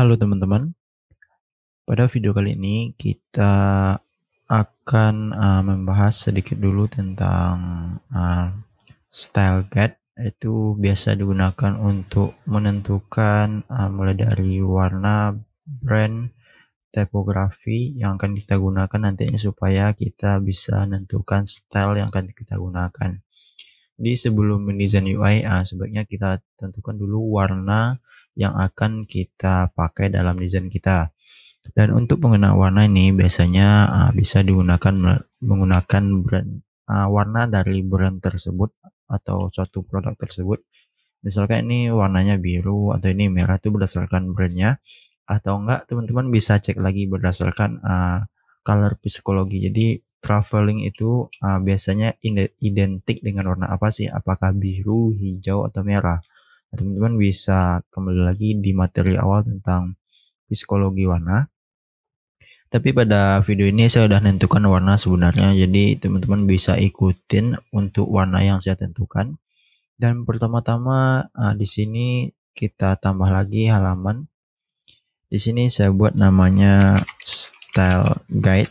Halo teman-teman, pada video kali ini kita akan uh, membahas sedikit dulu tentang uh, style guide. Itu biasa digunakan untuk menentukan uh, mulai dari warna, brand, tipografi yang akan kita gunakan nantinya supaya kita bisa menentukan style yang akan kita gunakan. Di sebelum mendesain UI, uh, sebaiknya kita tentukan dulu warna yang akan kita pakai dalam desain kita. Dan untuk mengenai warna ini biasanya uh, bisa digunakan menggunakan brand uh, warna dari brand tersebut atau suatu produk tersebut. Misalkan ini warnanya biru atau ini merah itu berdasarkan brandnya atau enggak teman-teman bisa cek lagi berdasarkan uh, color psikologi. Jadi traveling itu uh, biasanya identik dengan warna apa sih? Apakah biru, hijau atau merah? Nah, teman-teman bisa kembali lagi di materi awal tentang psikologi warna. Tapi pada video ini saya sudah menentukan warna sebenarnya, jadi teman-teman bisa ikutin untuk warna yang saya tentukan. Dan pertama-tama uh, di sini kita tambah lagi halaman. Di sini saya buat namanya style guide.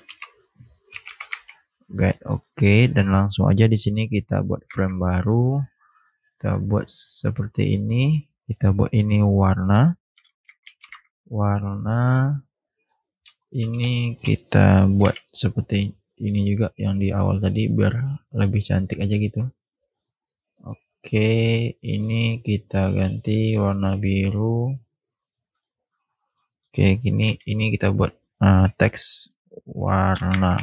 Guide oke okay. dan langsung aja di sini kita buat frame baru kita buat seperti ini kita buat ini warna warna ini kita buat seperti ini juga yang di awal tadi biar lebih cantik aja gitu oke ini kita ganti warna biru oke gini ini kita buat uh, teks warna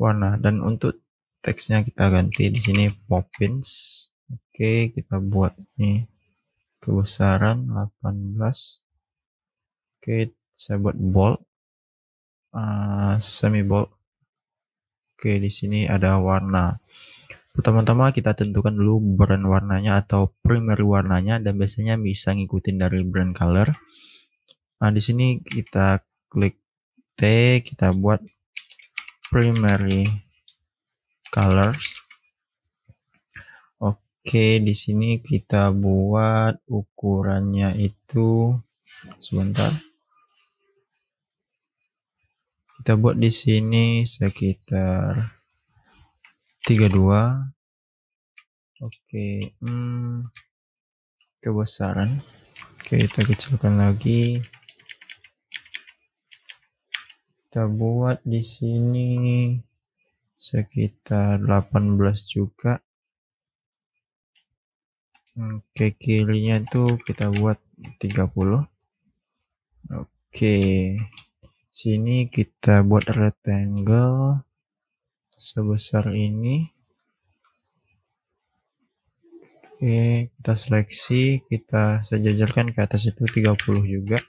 warna dan untuk teksnya kita ganti di sini poppins Oke, kita buat nih kebesaran 18. Oke, saya buat bold uh, eh, semi bold. Oke, di sini ada warna. Pertama-tama kita tentukan dulu brand warnanya atau primary warnanya dan biasanya bisa ngikutin dari brand color. Nah, di sini kita klik T, kita buat primary colors. Oke, di sini kita buat ukurannya itu sebentar. Kita buat di sini sekitar 32. Oke, hmm, kebesaran. Oke, kita kecilkan lagi. Kita buat di sini sekitar 18 juga. Oke, kirinya itu kita buat 30. Oke. Sini kita buat rectangle sebesar ini. Oke, kita seleksi, kita sejajarkan ke atas itu 30 juga.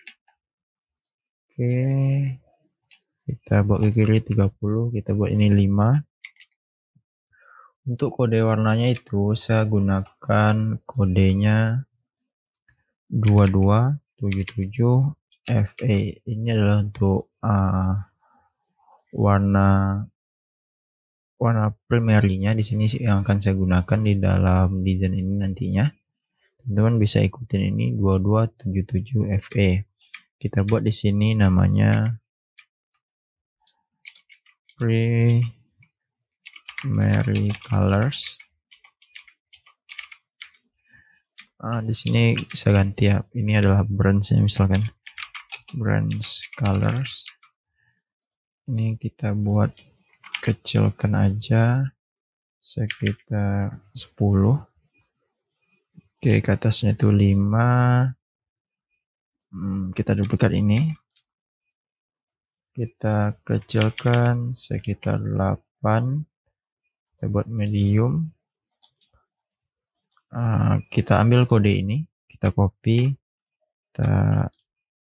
Oke. Kita buat ke kiri 30, kita buat ini 5. Untuk kode warnanya itu saya gunakan kodenya 2277FA. Ini adalah untuk uh, warna warna primernya di sini yang akan saya gunakan di dalam desain ini nantinya. Teman-teman bisa ikutin ini 2277FA. Kita buat di sini namanya pre Mary Colors. Ah, di sini bisa ganti ya. Ini adalah brandsnya misalkan. Brands Colors. Ini kita buat kecilkan aja sekitar 10. Oke, ke atasnya itu 5. Hmm, kita duplikat ini. Kita kecilkan sekitar 8 kita buat medium uh, kita ambil kode ini kita copy kita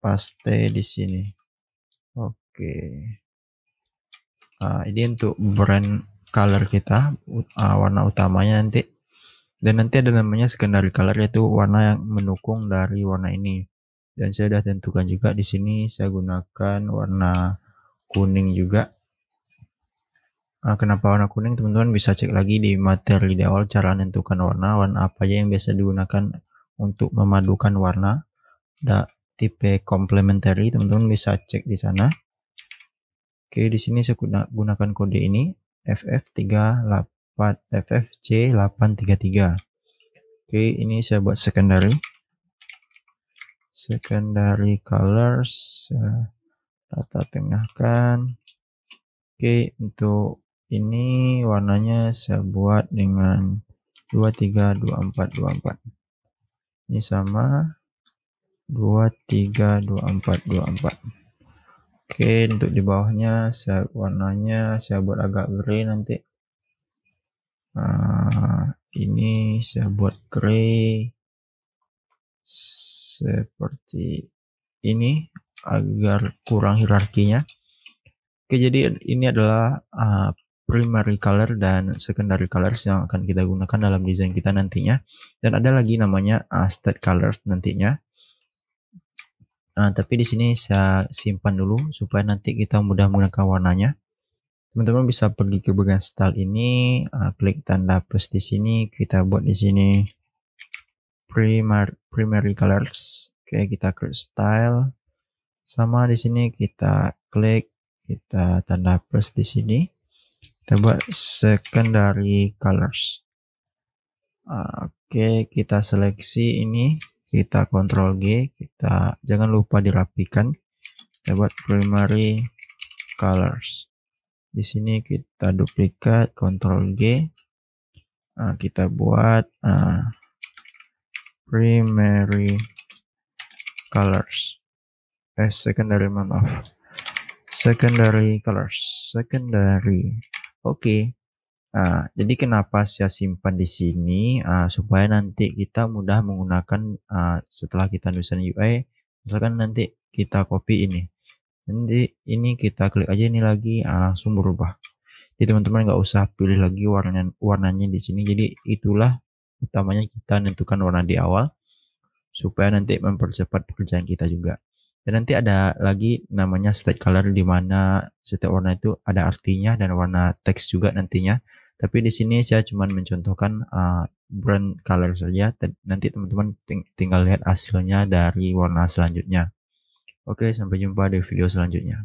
paste di sini oke okay. uh, ini untuk brand color kita uh, warna utamanya nanti dan nanti ada namanya secondary color yaitu warna yang mendukung dari warna ini dan saya sudah tentukan juga di sini saya gunakan warna kuning juga Eh, kenapa warna kuning? Teman-teman bisa cek lagi di materi di awal cara menentukan warna. Warna apa aja yang biasa digunakan untuk memadukan warna. da tipe complementary, teman-teman bisa cek di sana. Oke, di sini saya gunakan kode ini FF38 FFC833. Oke, ini saya buat secondary. Secondary colors rata eh, tengahkan. Oke, untuk ini warnanya saya buat dengan 23 24 24 ini sama 23 24 24 Oke, untuk di bawahnya saya warnanya saya buat agak grey nanti. Nah, ini saya buat grey seperti ini agar kurang hierarkinya. Oke, jadi ini adalah uh, primary color dan secondary colors yang akan kita gunakan dalam desain kita nantinya. Dan ada lagi namanya uh, state colors nantinya. Uh, tapi di sini saya simpan dulu supaya nanti kita mudah menggunakan warnanya. Teman-teman bisa pergi ke bagian style ini, uh, klik tanda plus di sini, kita buat di sini primary primary colors. Oke, okay, kita klik style. Sama di sini kita klik, kita tanda plus di sini kita buat secondary colors oke kita seleksi ini kita kontrol G kita jangan lupa dirapikan kita buat primary colors di sini kita duplikat kontrol G nah, kita buat uh, primary colors eh secondary maaf secondary colors secondary Oke. Nah, jadi kenapa saya simpan di sini uh, supaya nanti kita mudah menggunakan uh, setelah kita nulisan UI, misalkan nanti kita copy ini. Nanti ini kita klik aja ini lagi uh, langsung berubah. Jadi teman-teman nggak usah pilih lagi warnanya warnanya di sini. Jadi itulah utamanya kita menentukan warna di awal supaya nanti mempercepat pekerjaan kita juga. Dan nanti ada lagi namanya state color di mana setiap warna itu ada artinya dan warna teks juga nantinya. Tapi di sini saya cuma mencontohkan uh, brand color saja. Nanti teman-teman ting tinggal lihat hasilnya dari warna selanjutnya. Oke, sampai jumpa di video selanjutnya.